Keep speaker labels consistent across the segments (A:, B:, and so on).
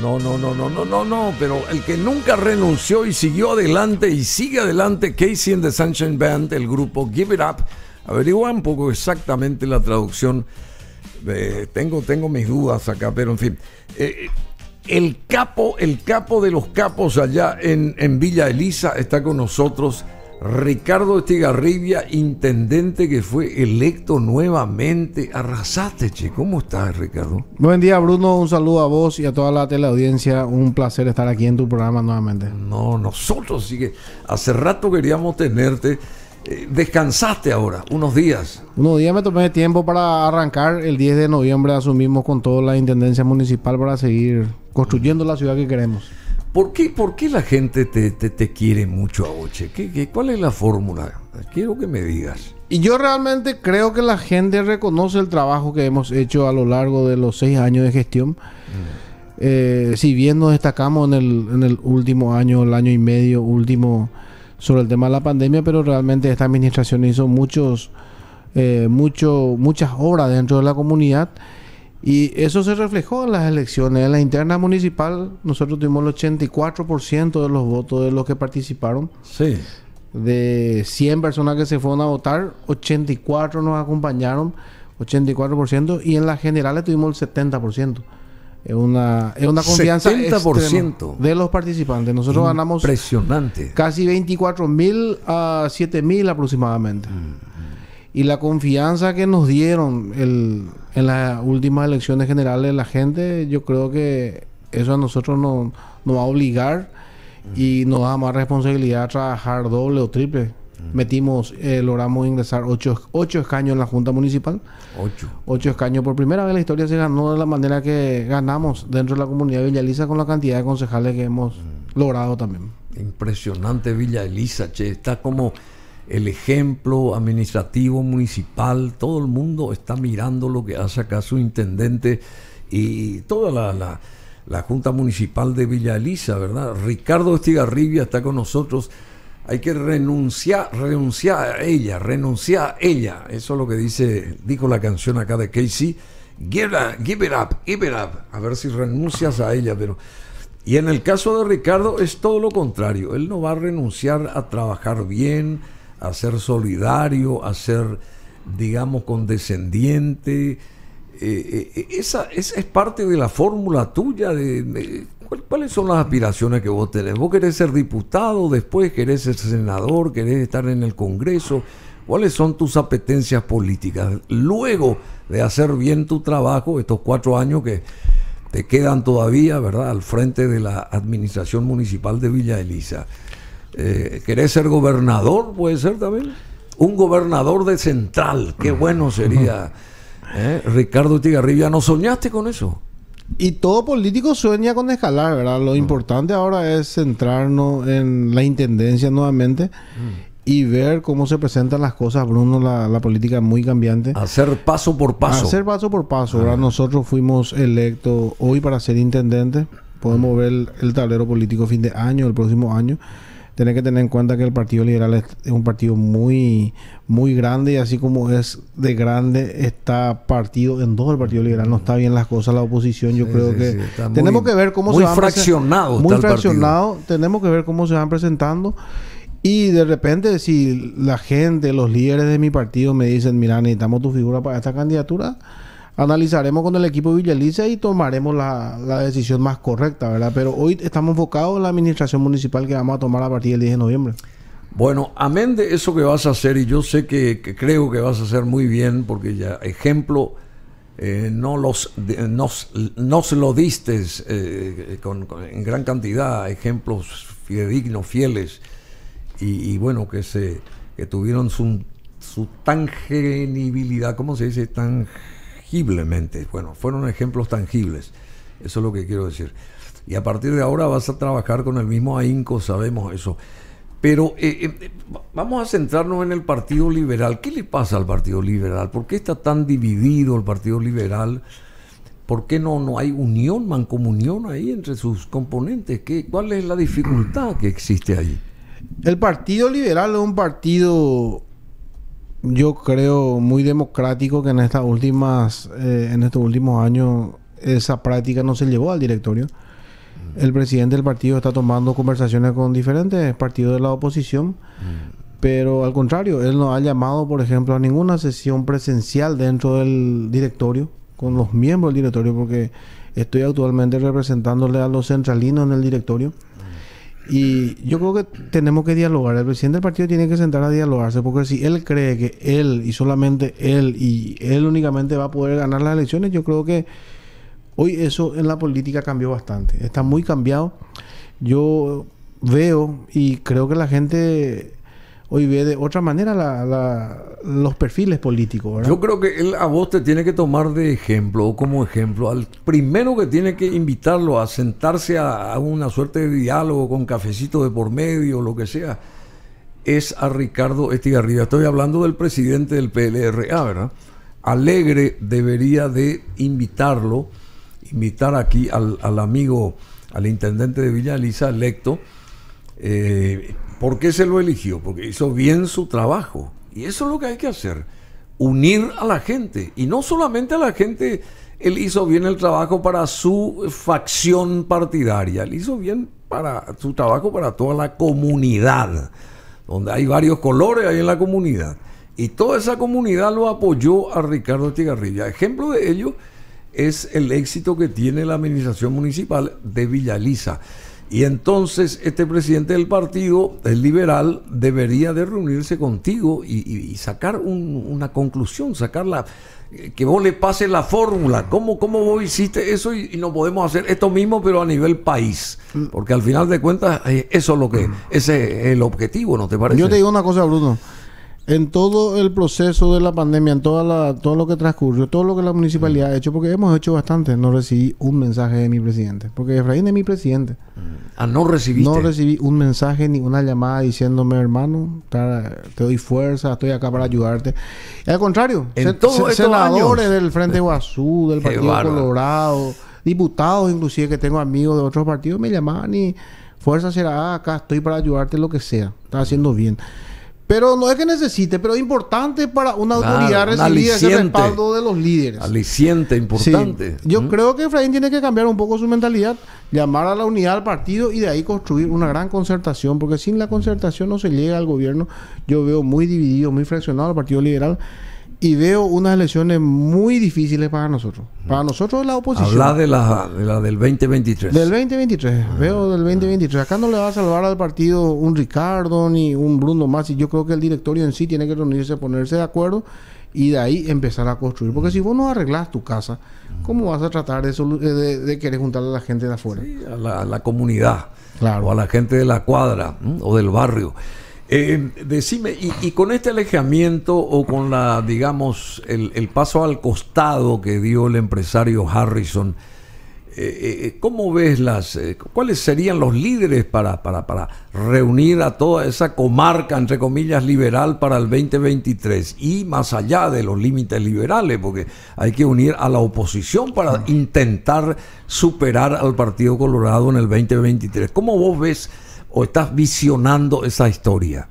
A: No, no, no, no, no, no, no. Pero el que nunca renunció y siguió adelante y sigue adelante, Casey and the Sunshine Band, el grupo Give It Up. Averigua un poco exactamente la traducción. tengo, tengo mis dudas acá, pero en fin. Eh, el capo, el capo de los capos allá en, en Villa Elisa está con nosotros. Ricardo Estigarribia, intendente que fue electo nuevamente. arrasaste che. ¿Cómo estás, Ricardo?
B: Buen día, Bruno. Un saludo a vos y a toda la teleaudiencia. Un placer estar aquí en tu programa nuevamente. No,
A: nosotros sí que hace rato queríamos tenerte. Eh, descansaste ahora, unos días.
B: Unos días me tomé tiempo para arrancar. El 10 de noviembre asumimos con toda la intendencia municipal para seguir construyendo la ciudad que queremos.
A: ¿Por qué, la gente te, quiere mucho, Aoche? ¿Qué, ¿Qué, cuál es la fórmula? Quiero que me digas.
B: Y yo realmente creo que la gente reconoce el trabajo que hemos hecho a lo largo de los seis años de gestión. Mm. Eh, si bien nos destacamos en el, en el último año, el año y medio último, sobre el tema de la pandemia, pero realmente esta administración hizo muchos, eh, mucho, muchas obras dentro de la comunidad y eso se reflejó en las elecciones. En la interna municipal nosotros tuvimos el 84% de los votos de los que participaron. Sí. De 100 personas que se fueron a votar, 84 nos acompañaron, 84%. Y en las generales tuvimos el 70%. Es una, es una confianza 70% de los participantes. Nosotros ganamos casi 24 mil a 7 mil aproximadamente. Mm y la confianza que nos dieron en las últimas elecciones generales la gente, yo creo que eso a nosotros nos, nos va a obligar y nos da más responsabilidad a trabajar doble o triple. Metimos, eh, logramos ingresar ocho, escaños en la Junta Municipal. Ocho. Ocho escaños. Por primera vez en la historia se ganó de la manera que ganamos dentro de la comunidad de Villa Elisa con la cantidad de concejales que hemos logrado también.
A: Impresionante Villa Elisa, che. Está como el ejemplo administrativo municipal, todo el mundo está mirando lo que hace acá su intendente y toda la, Junta Municipal de Villa Elisa, ¿verdad? Ricardo Estigarribia está con nosotros. Hay que renunciar, renunciar a ella, renunciar a ella. Eso es lo que dice, dijo la canción acá de Casey. Give, give it up, give it up. A ver si renuncias a ella, pero... Y en el caso de Ricardo es todo lo contrario. Él no va a renunciar a trabajar bien, a ser solidario, a ser, digamos, condescendiente. Eh, eh, eh, esa, es parte de la fórmula tuya ¿Cuáles son las aspiraciones que vos tenés? ¿Vos querés ser diputado después? ¿Querés ser senador? ¿Querés estar en el Congreso? ¿Cuáles son tus apetencias políticas? Luego de hacer bien tu trabajo, estos cuatro años que te quedan todavía, ¿verdad?, al frente de la Administración Municipal de Villa Elisa. Eh, ¿Querés ser gobernador? Puede ser también. Un gobernador de central, qué bueno sería. ¿eh? Ricardo Tigarribia, ¿no soñaste con eso?
B: Y todo político sueña con escalar, ¿verdad? Lo mm. importante ahora es centrarnos en la intendencia nuevamente mm. y ver cómo se presentan las cosas, Bruno. La, política es muy cambiante.
A: Hacer paso por paso. Hacer
B: paso por paso, ah. Nosotros fuimos electos hoy para ser intendente. Podemos mm. ver el tablero político fin de año, el próximo año. ...tener que tener en cuenta que el Partido Liberal es un partido muy, muy grande y así como es de grande está partido en todo el Partido Liberal. No está bien las cosas la oposición. Yo creo que tenemos que ver cómo se van fraccionado muy fraccionado. Tenemos que ver cómo se van presentando. Y de repente, si la gente, los líderes de mi partido me dicen, mira, necesitamos tu figura para esta candidatura, analizaremos con el equipo villalicia y tomaremos la, decisión más correcta, ¿verdad? Pero hoy estamos enfocados en la administración municipal que vamos a tomar a partir del 10 de noviembre.
A: Bueno, amén de eso que vas a hacer, y yo sé que, creo que vas a hacer muy bien, porque ya, ejemplo, eh, no los, nos, lo diste eh, con, en gran cantidad, ejemplos fidedignos, fieles, y, bueno, que, se, que tuvieron su, su tangenibilidad, ¿cómo se dice? Tangenibilidad bueno, fueron ejemplos tangibles. Eso es lo que quiero decir. Y a partir de ahora vas a trabajar con el mismo ahínco, sabemos eso. Pero eh, eh, vamos a centrarnos en el Partido Liberal. ¿Qué le pasa al Partido Liberal? ¿Por qué está tan dividido el Partido Liberal? ¿Por qué no, no hay unión, mancomunión
B: ahí entre sus componentes? ¿Qué, ¿Cuál es la dificultad que existe ahí? El Partido Liberal es un partido yo creo muy democrático que en estas últimas eh, en estos últimos años esa práctica no se llevó al directorio. Mm. El presidente del partido está tomando conversaciones con diferentes partidos de la oposición, mm. pero al contrario, él no ha llamado, por ejemplo, a ninguna sesión presencial dentro del directorio con los miembros del directorio porque estoy actualmente representándole a los centralinos en el directorio. Y yo creo que tenemos que dialogar. El presidente del partido tiene que sentar a dialogarse, porque si él cree que él y solamente él y él únicamente va a poder ganar las elecciones, yo creo que hoy eso en la política cambió bastante. Está muy cambiado. Yo veo y creo que la gente hoy ve de otra manera los perfiles políticos. Yo
A: creo que él a vos te tiene que tomar de ejemplo o como ejemplo. Al primero que tiene que invitarlo a sentarse a, una suerte de diálogo con cafecito de por medio, lo que sea, es a Ricardo Estigarribia. Estoy hablando del presidente del PLRA, ¿verdad? Alegre debería de invitarlo, invitar aquí al, amigo, al intendente de Villa Elisa electo. Eh, ¿Por qué se lo eligió? Porque hizo bien su trabajo. Y eso es lo que hay que hacer, unir a la gente. Y no solamente a la gente, él hizo bien el trabajo para su facción partidaria, él hizo bien para su trabajo para toda la comunidad, donde hay varios colores ahí en la comunidad. Y toda esa comunidad lo apoyó a Ricardo Tigarrilla. Ejemplo de ello es el éxito que tiene la administración municipal de Villaliza. Y entonces este presidente del partido, el liberal, debería de reunirse contigo y, sacar una conclusión, sacarla eh, que vos le pases la fórmula, ¿Cómo, cómo vos hiciste eso y, no podemos hacer esto mismo pero a nivel país, mm. porque al final de cuentas eh, eso es lo que, mm. ese es el objetivo, ¿no te parece? Yo te digo
B: una cosa, Bruno en todo el proceso de la pandemia, en toda la, todo lo que transcurrió, todo lo que la municipalidad ha hecho, porque hemos hecho bastante, no recibí un mensaje de mi presidente, porque Efraín es mi presidente. Ah, no recibiste. No recibí un mensaje ni una llamada diciéndome, hermano, te doy fuerza, estoy acá para ayudarte. al contrario, todos senadores del Frente Guazú, del Partido Colorado, diputados inclusive que tengo amigos de otros partidos, me llamaban y fuerza será, acá estoy para ayudarte, lo que sea, está haciendo bien. Pero no es que necesite, pero es importante para una autoridad recibir ese respaldo de los líderes.
A: Aliciente, importante. Yo
B: creo que Efraín tiene que cambiar un poco su mentalidad, llamar a la unidad al partido y de ahí construir una gran concertación, porque sin la concertación no se llega al gobierno. Yo veo muy dividido, muy fraccionado al Partido Liberal y veo unas elecciones muy difíciles para nosotros. Para nosotros la oposición. Habla
A: de la, de la del 2023. Del
B: 2023, ah. veo del 2023. Acá no le va a salvar al partido un Ricardo ni un Bruno más. Y yo creo que el directorio en sí tiene que reunirse, ponerse de acuerdo y de ahí empezar a construir. Porque si vos no arreglás tu casa, ¿cómo vas a tratar de, de, de querer juntar a la gente de afuera?
A: a, la, comunidad. Claro. O a la gente de la cuadra o del barrio. Eh, decime, y, con este alejamiento o con la, digamos, el, paso al costado que dio el empresario Harrison, eh, eh, ¿cómo ves las, cuáles serían los líderes para, para, para reunir a toda esa comarca, entre comillas, liberal para el 2023 y más allá de los límites liberales? Porque hay que unir a la oposición para intentar superar al Partido Colorado en el 2023. ¿Cómo vos ves? o estás visionando esa historia?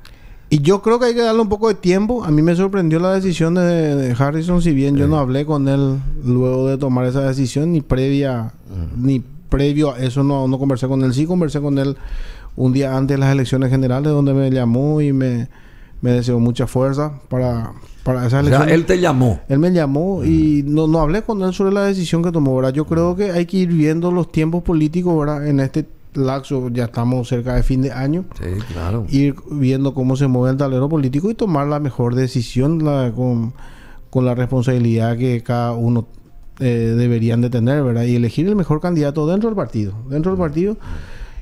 B: Y yo creo que hay que darle un poco de tiempo. A mí me sorprendió la decisión de, Harrison, si bien yo no hablé con él luego de tomar esa decisión, ni previa, ni previo a eso no, no conversé con él. Sí conversé con él un día antes de las elecciones generales, donde me llamó y me, deseó mucha fuerza para, para esas elecciones. O sea, él te llamó. Él me llamó y no, hablé con él sobre la decisión que tomó, Yo creo que hay que ir viendo los tiempos políticos, ¿verdad? En este laxo, ya estamos cerca de fin de año. Sí, claro. Ir viendo cómo se mueve el tablero político y tomar la mejor decisión con, la responsabilidad que cada uno eh, deberían de tener, ¿verdad? Y elegir el mejor candidato dentro del partido. Dentro del partido.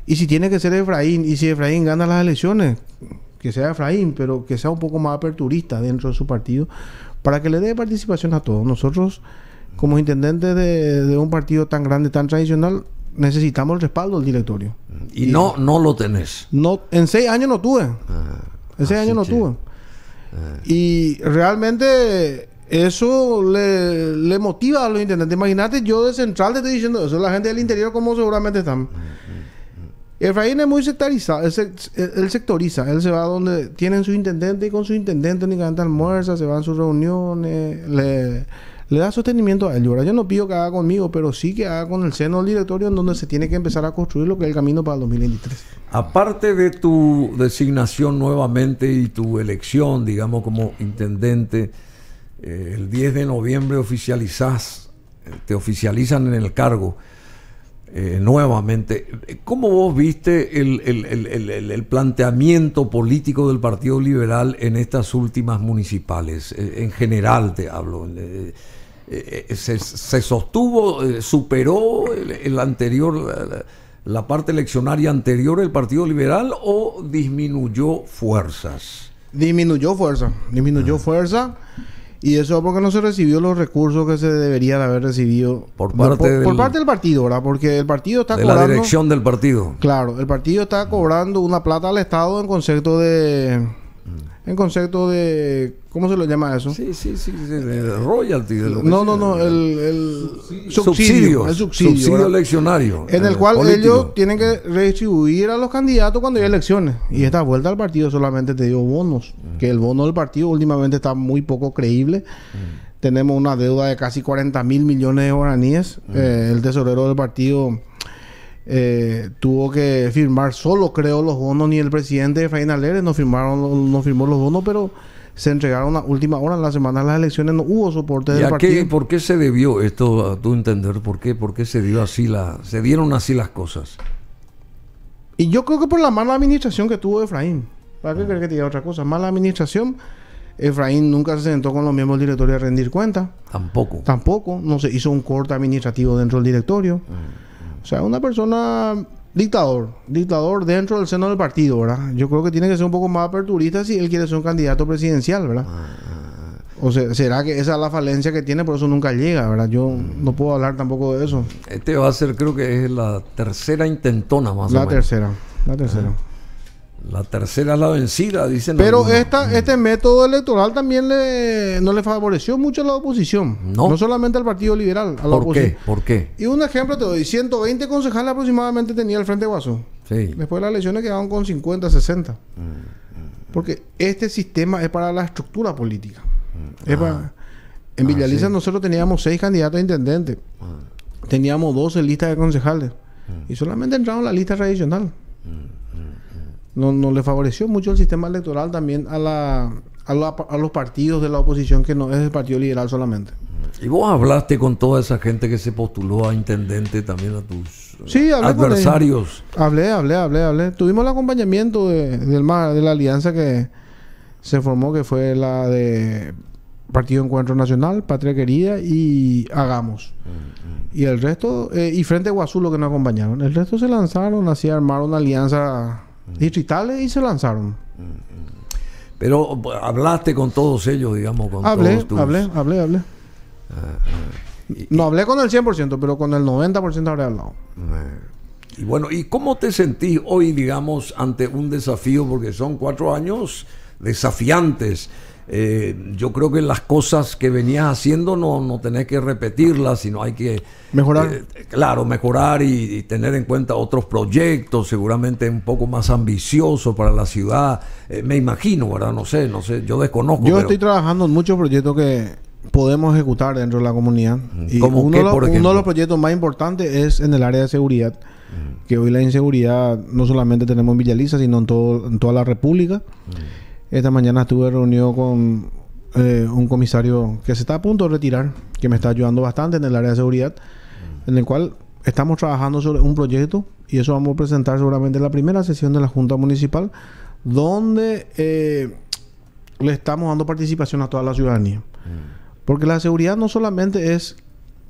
B: Y si tiene que ser Efraín, y si Efraín gana las elecciones, que sea Efraín, pero que sea un poco más aperturista dentro de su partido, para que le dé participación a todos. Nosotros, como intendentes de un partido tan grande, tan tradicional, necesitamos el respaldo del directorio. Y, no no lo tenés. No, en seis años no tuve. Ah, en seis años no tuve. Ah. Y realmente eso le, motiva a los intendentes. Imagínate, yo de central te estoy diciendo eso, la gente del interior, como seguramente están. Mm, mm, mm. Efraín es muy sectorizado, él, sectoriza, él se va donde tienen su intendente y con su intendente únicamente almuerza, se van a sus reuniones, le le da sostenimiento a él. Yo no pido que haga conmigo, pero sí que haga con el seno del directorio en donde se tiene que empezar a construir lo que es el camino para el 2023.
A: Aparte de tu designación nuevamente y tu elección, digamos, como intendente, eh, el 10 de noviembre oficializas eh, te oficializan en el cargo. Eh, nuevamente. ¿Cómo vos viste el, planteamiento político del Partido Liberal en estas últimas municipales? Eh, en general te hablo. Eh, se, sostuvo, superó el, anterior, la, parte eleccionaria anterior del Partido Liberal o disminuyó
B: fuerzas? Disminuyó fuerza, disminuyó ah. fuerza. Y eso porque no se recibió los recursos que se deberían haber recibido por parte, del, partido, ¿verdad? Porque el partido está de cobrando. La dirección del partido. Claro, el partido está cobrando una plata al Estado en concepto de Mm. En concepto de. ¿Cómo se lo llama eso? Sí, sí, sí. sí
A: el royalty.
B: no, no, no. El, el subsidio. El subsidio. eleccionario. En el, eh, cual ellos tienen que mm. redistribuir a los candidatos cuando hay mm. elecciones. Y esta vuelta al partido solamente te dio bonos. Que el bono del partido últimamente está muy poco creíble. Tenemos una deuda de casi 40 mil millones de guaraníes. Eh, el tesorero del partido eh, tuvo que firmar solo, creo, los bonos, ni el presidente Efraín Alérez no, firmaron, no firmó los bonos, pero se entregaron a última hora, en la semana de las elecciones no hubo soporte del partido. Qué,
A: ¿Por qué se debió esto, a tu entender, por qué, por qué se, dio así la, se dieron así las cosas?
B: Y yo creo que por la mala administración que tuvo Efraín. ¿Para qué crees que te diga otra cosa? Mala administración. Efraín nunca se sentó con los miembros del directorio a rendir cuentas. Tampoco. Tampoco. No se hizo un corte administrativo dentro del directorio. Mm. O sea, una persona dictador, dictador dentro del seno del partido, ¿verdad? Yo creo que tiene que ser un poco más aperturista si él quiere ser un candidato presidencial, ¿verdad? O sea, será que esa es la falencia que tiene, por eso nunca llega, ¿verdad? Yo no puedo hablar tampoco de eso.
A: Este va a ser, creo que es la tercera intentona más la o menos. Tercera, la tercera. La tercera es la vencida, dicen. Pero esta, mm.
B: este método electoral también le, no le favoreció mucho a la oposición. No. solamente al Partido Liberal, a la ¿Por Qué? ¿Por qué? Y un ejemplo te doy: 120 concejales aproximadamente tenía el Frente Guasú. Sí. Después de las elecciones quedaron con 50, 60. Mm, mm, Porque este sistema es para la estructura política. Ah. En ah, nosotros teníamos seis candidatos a intendente.
A: Ah.
B: Teníamos 12 listas de concejales. Y solamente entraron la lista tradicional no, le favoreció mucho el sistema electoral también a, la, a, los partidos de la oposición, que no es el Partido Liberal solamente.
A: Y vos hablaste con toda esa gente que se postuló a intendente, también a tus
B: eh, sí, adversarios. Hablé, hablé, hablé, hablé. Tuvimos el acompañamiento de, del de la alianza que se formó, que fue la de Partido Encuentro Nacional, Patria Querida y Hagamos. Mm, mm. Y el resto, eh, y Frente Guazú lo que nos acompañaron. El resto se lanzaron, así armaron una alianza digitales y se lanzaron.
A: Pero hablaste con todos ellos, digamos, hablé, Hablé, hablé, hablé. Ah, ah.
B: no hablé con el 100%, pero con el 90% habré hablado.
A: Eh, y bueno, ¿y cómo te sentís hoy, digamos, ante un desafío? Porque son cuatro años desafiantes eh, yo creo que las cosas que venías haciendo no, tenés que repetirlas, sino hay que... Mejorar. Eh, claro, mejorar y, tener en cuenta otros proyectos, seguramente un poco más ambiciosos para la ciudad. Eh, me imagino, ¿verdad? No sé, no sé, yo desconozco. Yo estoy
B: trabajando en muchos proyectos que podemos ejecutar dentro de la comunidad. Y uno, de los, uno, de los proyectos más importantes es en el área de seguridad, que hoy la inseguridad no solamente tenemos en Villaliza, sino en, todo, en toda la República. Esta mañana estuve reunido con eh, un comisario que se está a punto de retirar, que me está ayudando bastante en el área de seguridad, mm. en el cual estamos trabajando sobre un proyecto y eso vamos a presentar seguramente en la primera sesión de la Junta Municipal, donde eh, le estamos dando participación a toda la ciudadanía. Mm. Porque la seguridad no solamente es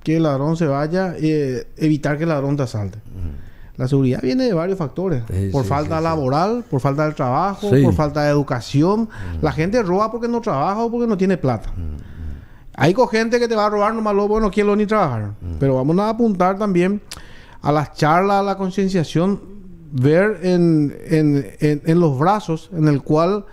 B: que el ladrón se vaya y eh, evitar que el ladrón te asalte. Mm. La seguridad viene de varios factores. por falta laboral, por falta de trabajo, por falta de educación. Mm. La gente roba porque no trabaja o porque no tiene plata. Mm, mm. Hay gente que te va a robar nomás lo bueno, quiero ni trabajar. Pero vamos a apuntar también a las charlas, a la concienciación, ver en, en, en los brazos en el cual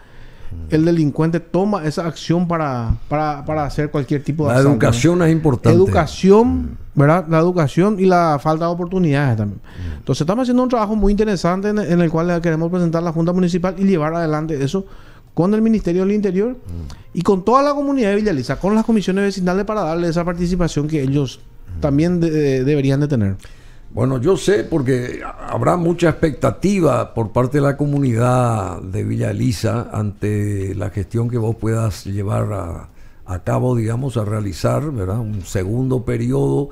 B: el delincuente toma esa acción para, para, para hacer cualquier tipo de La educación es importante. Educación, mm. ¿verdad? La educación y la falta de oportunidades también. Mm. Entonces, estamos haciendo un trabajo muy interesante en, el cual queremos presentar la Junta Municipal y llevar adelante eso con el Ministerio del Interior mm. y con toda la comunidad de Villaliza, con las comisiones vecinales para darle esa participación que ellos también deberían de tener. Bueno, yo sé porque
A: habrá mucha expectativa por parte de la comunidad de Villa Elisa ante la gestión que vos puedas llevar a, cabo, digamos, a realizar, ¿verdad? Un segundo periodo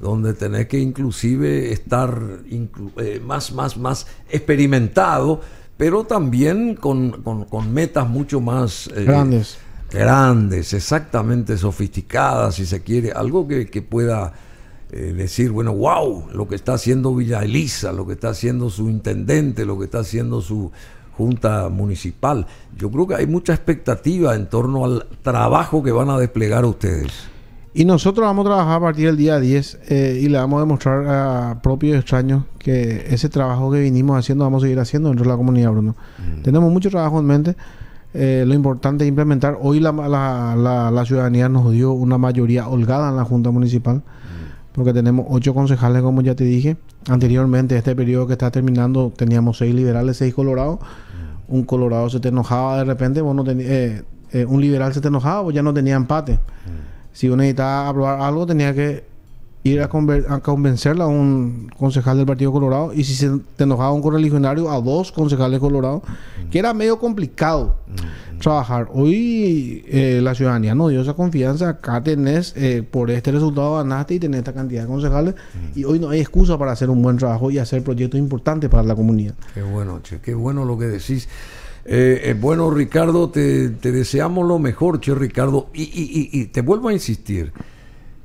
A: donde tenés que inclusive estar eh, más, más, más experimentado, pero también con, con, con metas mucho más... Eh, grandes. Grandes, exactamente sofisticadas, si se quiere, algo que, que pueda eh, decir, bueno, wow, lo que está haciendo Villa Elisa, lo que está haciendo su intendente, lo que está haciendo su junta municipal. Yo creo que hay mucha expectativa en torno al trabajo que van a desplegar ustedes.
B: Y nosotros vamos a trabajar a partir del día 10 eh, y le vamos a demostrar a propios extraños que ese trabajo que vinimos haciendo vamos a seguir haciendo dentro de la comunidad, Bruno. Mm. Tenemos mucho trabajo en mente. Eh, lo importante es implementar. Hoy la, la, la, ciudadanía nos dio una mayoría holgada en la Junta Municipal porque tenemos ocho concejales, como ya te dije. Anteriormente, este periodo que está terminando, teníamos seis liberales, seis colorados. Un colorado se te enojaba de repente, vos no eh, eh, un liberal se te enojaba, vos ya no tenía empate. Mm. Si uno necesitaba aprobar algo, tenía que ir a, a, convencerla a un concejal del Partido Colorado y si se te enojaba un correligionario a dos concejales colorados, que era medio complicado mm. trabajar. Hoy eh, la ciudadanía no dio esa confianza, acá tenés, eh, por este resultado ganaste y tenés esta cantidad de concejales mm. y hoy no hay excusa para hacer un buen trabajo y hacer proyectos importantes para la comunidad. Qué bueno, che, qué bueno lo que decís. Eh, eh bueno,
A: Ricardo, te, deseamos lo mejor, che Ricardo. Y, y te vuelvo a insistir,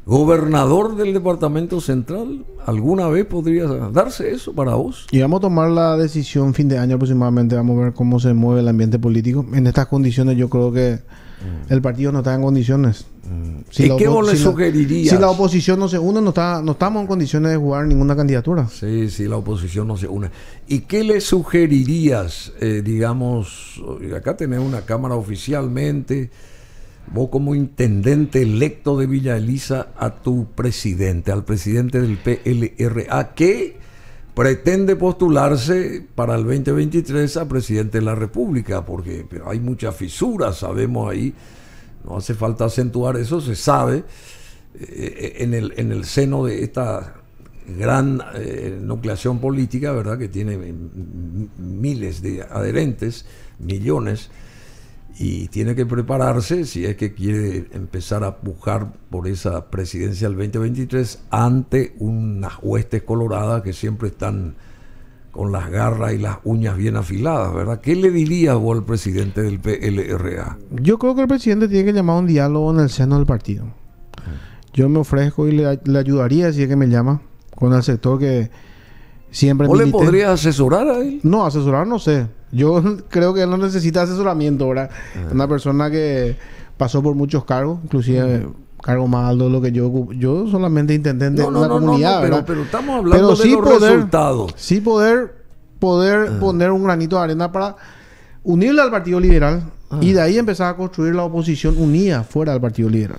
A: gobernador del departamento central. ¿Alguna vez podría darse eso para vos?
B: Y vamos a tomar la decisión fin de año aproximadamente, vamos a ver cómo se mueve el ambiente político. En estas condiciones yo creo que mm. el partido no está en condiciones. Mm. ¿Y qué vos le
A: sugerirías? si la
B: oposición no se une, no, está, no estamos en condiciones de jugar ninguna candidatura.
A: Sí, sí, la oposición no se une. ¿Y qué le sugerirías, eh, digamos, eh, acá tenés una cámara oficialmente? vos como intendente electo de Villa Elisa a tu presidente, al presidente del PLRA, que pretende postularse para el 2023 a presidente de la República, porque hay muchas fisuras, sabemos ahí, no hace falta acentuar eso, se sabe, eh, eh, en, el, seno de esta gran eh, nucleación política, ¿verdad?, que tiene mm, mm, miles de adherentes, millones, y tiene que prepararse si es que quiere empezar a pujar por esa presidencia del 2023 ante unas huestes coloradas que siempre están con las garras y las uñas bien afiladas, ¿verdad? ¿Qué le dirías vos al presidente del PLRA?
B: Yo creo que el presidente tiene que llamar a un diálogo en el seno del partido. Ah. Yo me ofrezco y le, le ayudaría si es que me llama con el sector que, Siempre ¿O le podría asesorar ahí? No, asesorar no sé. Yo creo que él no necesita asesoramiento, ¿verdad? Ah. Una persona que pasó por muchos cargos, inclusive mm. cargo más lo que yo yo solamente intenté no, la una no, comunidad, pero, pero,
A: estamos hablando de sí los poder,
B: Sí poder ah. poner un granito de arena para unirle al Partido Liberal y ah. de ahí empezar a construir la oposición unida fuera del Partido Liberal.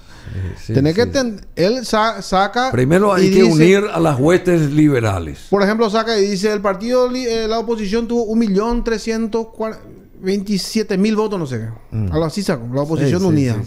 B: que él saca primero hay que unir
A: a las huestes liberales.
B: Por ejemplo, saca y dice el partido eh, la oposición tuvo un millón trescientos mil votos, no sé qué. Mm. Algo así sacó, la oposición unida.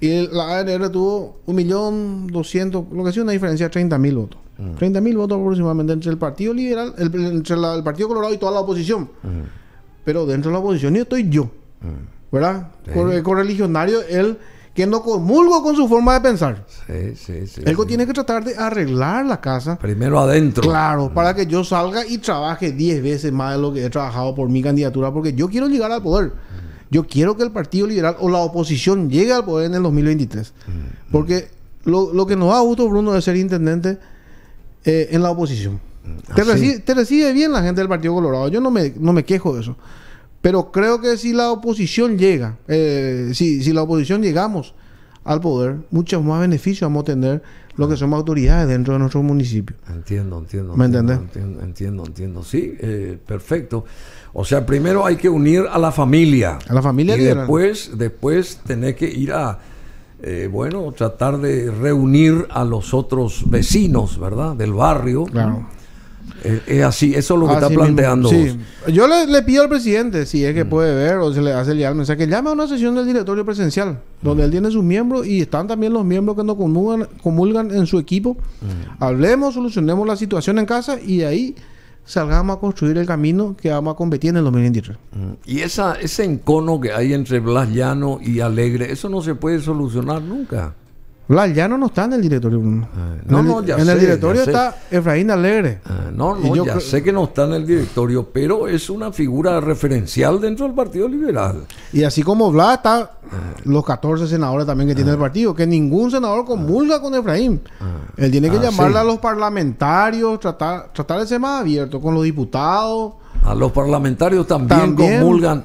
B: y la ANR tuvo 1.200.000, lo que hacía una diferencia de 30 mil votos. 30.000 mm. mil votos aproximadamente entre el Partido Liberal, entre el Partido Colorado y toda la oposición. Mm pero dentro de la oposición yo estoy yo. Mm. ¿Verdad? El correligionario, eh, él que no comulgo con su forma de pensar.
A: Sí, sí, sí. Él
B: tiene que tratar de arreglar la casa. Primero adentro. Claro, para mm. que yo salga y trabaje 10 veces más de lo que he trabajado por mi candidatura, porque yo quiero llegar al poder. Mm. Yo quiero que el Partido Liberal o la oposición llegue al poder en el 2023. Porque lo, que nos da gusto, Bruno, de ser intendente eh, en la oposición. Te, recibe, bien la gente del Partido Colorado. Yo no me, no me quejo de eso. Pero creo que si la oposición llega, eh, si, si, la oposición llegamos al poder, muchos más beneficios vamos a tener los que ah. somos autoridades dentro de nuestro municipio.
A: Entiendo, entiendo. ¿Me entiendes? Entiendo, entiendo, Sí, eh, perfecto. O sea, primero hay que unir a la familia.
B: A la familia. Y después,
A: después tener que ir a, eh, bueno, tratar de reunir a los otros vecinos, ¿verdad? Del barrio. Es, así, eso es lo que está planteando.
B: Yo le, pido al presidente, si es que mm. puede ver o se le hace el sea que llame a una sesión del directorio presencial, donde mm. él tiene sus miembros y están también los miembros que no comulgan, en su equipo. Mm. Hablemos, solucionemos la situación en casa y de ahí salgamos a construir el camino que vamos a competir en el 2023.
A: Y esa, ese encono que hay entre Blas Llano y Alegre, eso no se puede solucionar nunca.
B: Blas ya no está en el directorio, ah, no, no, ya En el directorio está Efraín Alegre. Ah, no, no, ya sé
A: que no está en el directorio, pero es una figura referencial dentro del Partido Liberal.
B: Y así como Blas está ah. los 14 senadores también que tiene el partido, que ningún senador comulga con Efraín. Él tiene que llamarle a los parlamentarios, tratar, tratar de ser más abierto con los diputados
A: a los parlamentarios también,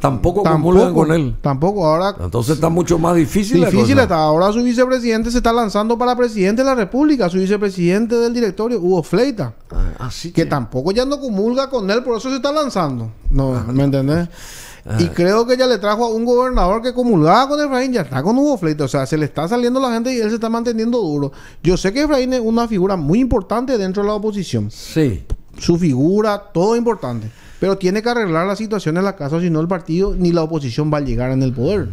A: tampoco, comulgan con él.
B: Tampoco, ahora.
A: Entonces está mucho más difícil. Difícil está.
B: Ahora su vicepresidente se está lanzando para presidente de la República, su vicepresidente del directorio, Hugo Fleita. Ah, así que, tampoco ya no comulga con él, por eso se está lanzando. No, ah, ¿me entendés? Ah. y creo que ya le trajo a un gobernador que comulgaba con Efraín, ya está con Hugo Fleita. O sea, se le está saliendo la gente y él se está manteniendo duro. Yo sé que Efraín es una figura muy importante dentro de la oposición. Sí. Su figura, todo importante. Pero tiene que arreglar la situación en la casa, si no el partido ni la oposición va a llegar en el poder.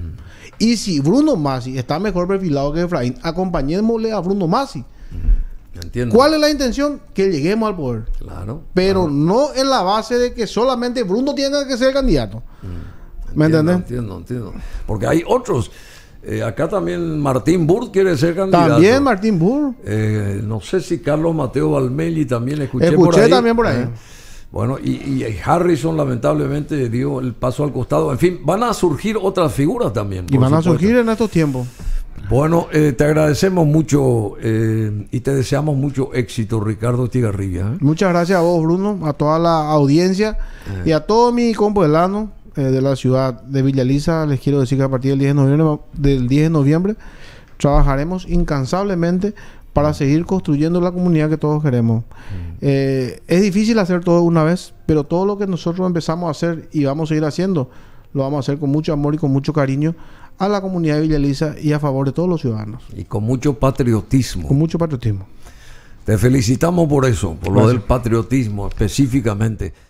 B: Y si Bruno Masi está mejor perfilado que Efraín, acompañémosle a Bruno Masi. ¿Cuál es la intención? Que lleguemos al poder. Claro. Pero no en la base de que solamente Bruno tiene que ser candidato. Mm, ¿Me entiendes?
A: Entiendo, entiendo. Porque hay otros. Eh, acá también Martín Burr quiere ser candidato. También Martín Burr. Eh, no sé si Carlos Mateo Balmelli también escuché, por ahí. también por ahí. Eh, bueno, y, y, Harrison lamentablemente dio el paso al costado. En fin, van a surgir otras figuras también. Y van a surgir
B: en estos tiempos.
A: Bueno, eh, te agradecemos mucho eh, y te deseamos mucho éxito, Ricardo Tigarribia. ¿eh?
B: Muchas gracias a vos, Bruno, a toda la audiencia y a todo mi compuelano de la ciudad de Villaliza. Les quiero decir que a partir del 10 de noviembre, del 10 de noviembre trabajaremos incansablemente para seguir construyendo la comunidad que todos queremos. Mm. Eh, es difícil hacer todo una vez, pero todo lo que nosotros empezamos a hacer y vamos a seguir haciendo, lo vamos a hacer con mucho amor y con mucho cariño a la comunidad de Villa Elisa y a favor de todos los ciudadanos.
A: Y con mucho patriotismo. Con
B: mucho patriotismo.
A: Te felicitamos por eso, por lo del patriotismo específicamente.